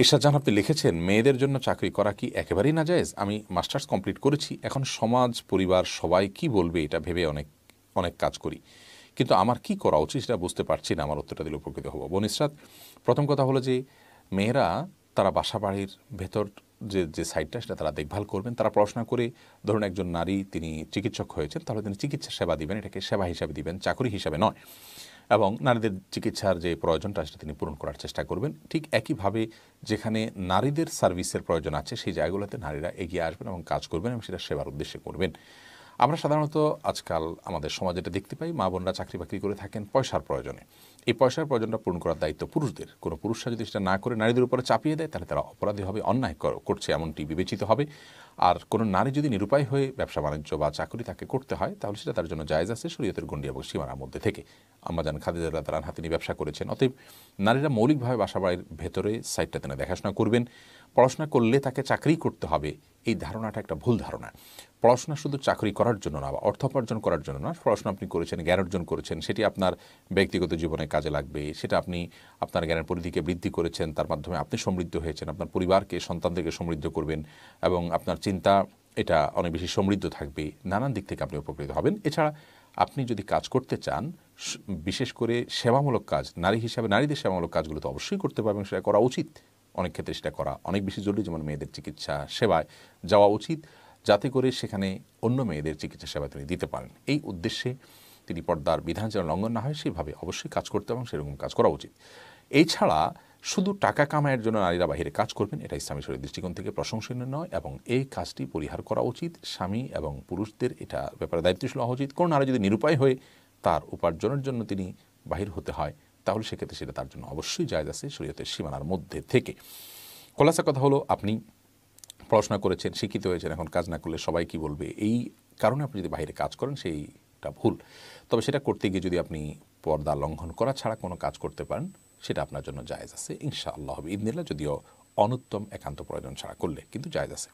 এরশাদ জাহান আপনি লিখেছেন মেয়েদের জন্য চাকরি করা কি একেবারেই না যায়জ আমি মাস্টার্স কমপ্লিট করেছি এখন সমাজ পরিবার সবাই কি বলবে এটা ভেবে অনেক অনেক কাজ করি কিন্তু আমার কি করা উচিত সেটা বুঝতে পারছি না আমার উত্তরটা দিলে উপকৃত হবো বোন ইসরাত প্রথম কথা হলো যে মেয়েরা তারা বাসা বাড়ির ভেতর যে যে সাইডটা সেটা তারা দেখভাল করবেন তারা পড়াশোনা করে ধরুন একজন নারী তিনি চিকিৎসক হয়েছেন তাহলে তিনি চিকিৎসা সেবা দিবেন এটাকে সেবা হিসাবে দিবেন চাকরি হিসাবে নয় এবং নারীদের চিকিৎসার যে প্রয়োজনটা সেটা তিনি পূরণ করার চেষ্টা করবেন ঠিক একইভাবে যেখানে নারীদের সার্ভিসের প্রয়োজন আছে সেই জায়গাগুলোতে নারীরা এগিয়ে আসবেন এবং কাজ করবেন এবং সেটা সেবার উদ্দেশ্যে করবেন আমরা সাধারণত আজকাল আমাদের সমাজে এটা দেখতে পাই মা বোনরা চাকরি বাকরি করে থাকেন পয়সার প্রয়োজনে এই পয়সার প্রয়োজনটা পূরণ করার দায়িত্ব পুরুষদের কোনো পুরুষরা যদি সেটা না করে নারীদের উপরে চাপিয়ে দেয় তাহলে তারা অপরাধী হবে অন্যায় করছে এমনটি বিবেচিত হবে আর কোনো নারী যদি নিরুপায় হয়ে ব্যবসা বাণিজ্য বা চাকরি তাকে করতে হয় তাহলে সেটা তার জন্য জায়জ আছে শরীয়তের গণ্ডি এবং সীমানার মধ্যে থেকে আমরা জান খাদিজা তারান হাতে ব্যবসা করেছেন অতএব নারীরা মৌলিকভাবে বাসাবাড়ির ভেতরে সাইডটা তিনি দেখাশোনা করবেন পড়াশোনা করলে তাকে চাকরি করতে হবে এই ধারণাটা একটা ভুল ধারণা পড়াশোনা শুধু চাকরি করার জন্য না বা অর্থ উপার্জন করার জন্য না পড়াশোনা আপনি করেছেন জ্ঞান অর্জন করেছেন সেটি আপনার ব্যক্তিগত জীবনে কাজে লাগবে সেটা আপনি আপনার জ্ঞানের পরিধিকে বৃদ্ধি করেছেন তার মাধ্যমে আপনি সমৃদ্ধ হয়েছেন আপনার পরিবারকে সন্তানদেরকে সমৃদ্ধ করবেন এবং আপনার চিন্তা এটা অনেক বেশি সমৃদ্ধ থাকবে নানান দিক থেকে আপনি উপকৃত হবেন এছাড়া আপনি যদি কাজ করতে চান বিশেষ করে সেবামূলক কাজ নারী হিসাবে নারীদের সেবামূলক কাজগুলো তো অবশ্যই করতে পারবেন সেটা করা উচিত অনেক ক্ষেত্রে সেটা করা অনেক বেশি জরুরি যেমন মেয়েদের চিকিৎসা সেবায় যাওয়া উচিত যাতে করে সেখানে অন্য মেয়েদের চিকিৎসা সেবা তিনি দিতে পারেন এই উদ্দেশ্যে তিনি পর্দার বিধান যেন লঙ্ঘন না হয় সেভাবে অবশ্যই কাজ করতে এবং সেরকম কাজ করা উচিত এছাড়া শুধু টাকা কামায়ের জন্য নারীরা বাহিরে কাজ করবেন এটা ইসলামী শরীর দৃষ্টিকোণ থেকে প্রশংসনীয় নয় এবং এই কাজটি পরিহার করা উচিত স্বামী এবং পুরুষদের এটা ব্যাপারে দায়িত্বশীল হওয়া উচিত কোনো নারী যদি নিরুপায় হয়ে তার উপার্জনের জন্য তিনি বাহির হতে হয় তাহলে সেক্ষেত্রে সেটা তার জন্য অবশ্যই জায়গা আছে শরীয়তের সীমানার মধ্যে থেকে খোলাসা কথা হলো আপনি পড়াশোনা করেছেন শিক্ষিত হয়েছেন এখন কাজ না করলে সবাই কি বলবে এই কারণে আপনি যদি বাইরে কাজ করেন সেইটা ভুল তবে সেটা করতে গিয়ে যদি আপনি পর্দা লঙ্ঘন করা ছাড়া কোনো কাজ করতে পারেন সেটা আপনার জন্য জায়েজ আছে ইনশাআল্লাহ হবে ইদিনিল্লা যদিও অনুত্তম একান্ত প্রয়োজন ছাড়া করলে কিন্তু জায়েজ আছে